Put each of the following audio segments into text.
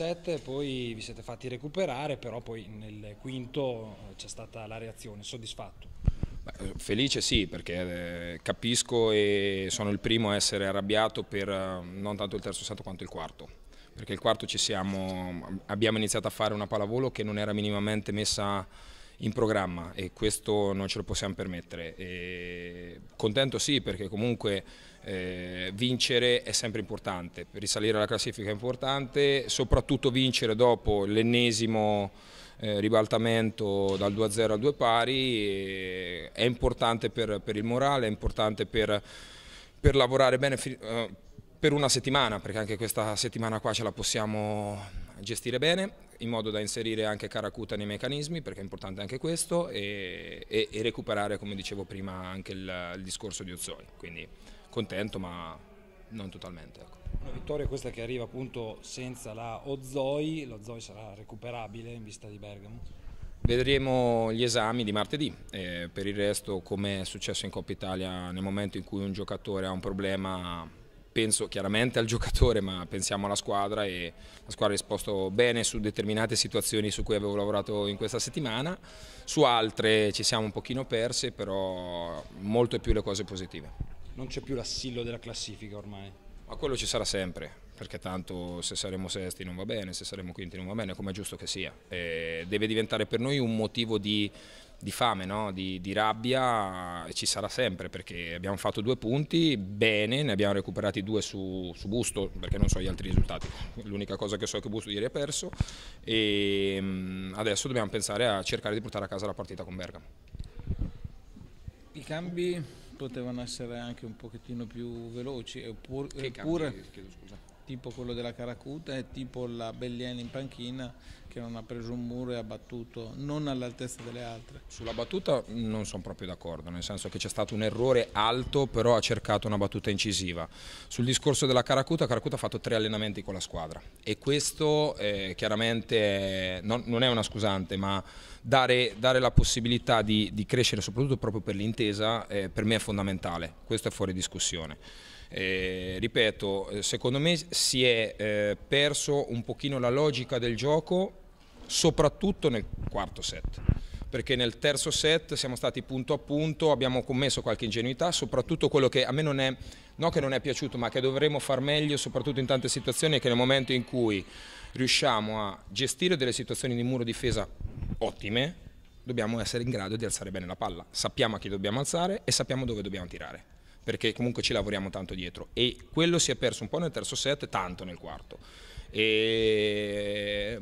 7, poi vi siete fatti recuperare, però poi nel quinto eh, c'è stata la reazione, soddisfatto? Eh, felice sì, perché eh, capisco e sono il primo a essere arrabbiato per non tanto il terzo set quanto il quarto. Perché il quarto siamo, abbiamo iniziato a fare una pallavolo che non era minimamente messa in programma e questo non ce lo possiamo permettere. E contento sì perché comunque eh, vincere è sempre importante, risalire alla classifica è importante, soprattutto vincere dopo l'ennesimo eh, ribaltamento dal 2-0 al 2 pari eh, è importante per, per, il morale, è importante per, per lavorare bene eh, per una settimana, perché anche questa settimana qua ce la possiamo gestire bene in modo da inserire anche Caracuta nei meccanismi perché è importante anche questo e, e, e recuperare come dicevo prima anche il, il discorso di Ozzoni, quindi contento ma non totalmente. Ecco. Una vittoria questa che arriva appunto senza la Ozzoi, lo Zoi sarà recuperabile in vista di Bergamo? Vedremo gli esami di martedì, eh, per il resto come è successo in Coppa Italia nel momento in cui un giocatore ha un problema penso chiaramente al giocatore ma pensiamo alla squadra e la squadra ha risposto bene su determinate situazioni su cui avevo lavorato in questa settimana, su altre ci siamo un pochino perse però molto più le cose positive. Non c'è più l'assillo della classifica ormai? Ma quello ci sarà sempre perché tanto se saremo sesti non va bene, se saremo quinti non va bene, come è giusto che sia. E deve diventare per noi un motivo di di fame, no? di, di, rabbia, ci sarà sempre perché abbiamo fatto due punti bene, ne abbiamo recuperati due su, su Busto perché non so gli altri risultati, l'unica cosa che so è che Busto ieri ha perso e mm, adesso dobbiamo pensare a cercare di portare a casa la partita con Bergamo. I cambi potevano essere anche un pochettino più veloci, oppure, cambi, oppure tipo quello della Caracuta e tipo la Belliana in panchina che non ha preso un muro e ha battuto non all'altezza delle altre. Sulla battuta non sono proprio d'accordo, nel senso che c'è stato un errore alto, però ha cercato una battuta incisiva. Sul discorso della Caracuta, Caracuta ha fatto tre allenamenti con la squadra e questo eh, chiaramente non, non, è una scusante, ma dare, dare la possibilità di, di, crescere, soprattutto proprio per l'intesa, eh, per me è fondamentale, questo è fuori discussione. Eh, ripeto, eh, secondo me si è eh, perso un pochino la logica del gioco soprattutto nel quarto set perché nel terzo set siamo stati punto a punto, abbiamo commesso qualche ingenuità, soprattutto quello che a me non è, no che non è piaciuto, ma che dovremmo far meglio, soprattutto in tante situazioni, è che nel momento in cui riusciamo a gestire delle situazioni di muro difesa ottime, dobbiamo essere in grado di alzare bene la palla. Sappiamo a chi dobbiamo alzare e sappiamo dove dobbiamo tirare perché comunque ci lavoriamo tanto dietro e quello si è perso un po' nel terzo set, tanto nel quarto. E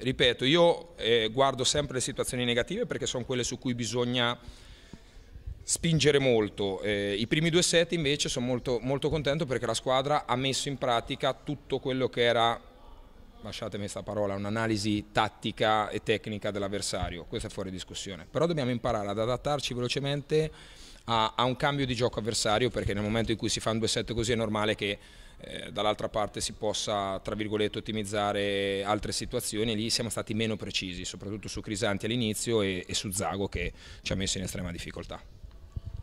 ripeto, io eh, guardo sempre le situazioni negative perché sono quelle su cui bisogna spingere molto. Eh, I primi due set invece sono molto, molto contento perché la squadra ha messo in pratica tutto quello che era lasciatemi questa parola, un'analisi tattica e tecnica dell'avversario, questo è fuori discussione, però dobbiamo imparare ad adattarci velocemente a, a un cambio di gioco avversario perché nel momento in cui si fa un due set così è normale che eh, dall'altra parte si possa tra virgolette ottimizzare altre situazioni, lì siamo stati meno precisi, soprattutto su Crisanti all'inizio e, e su Zago che ci ha messo in estrema difficoltà.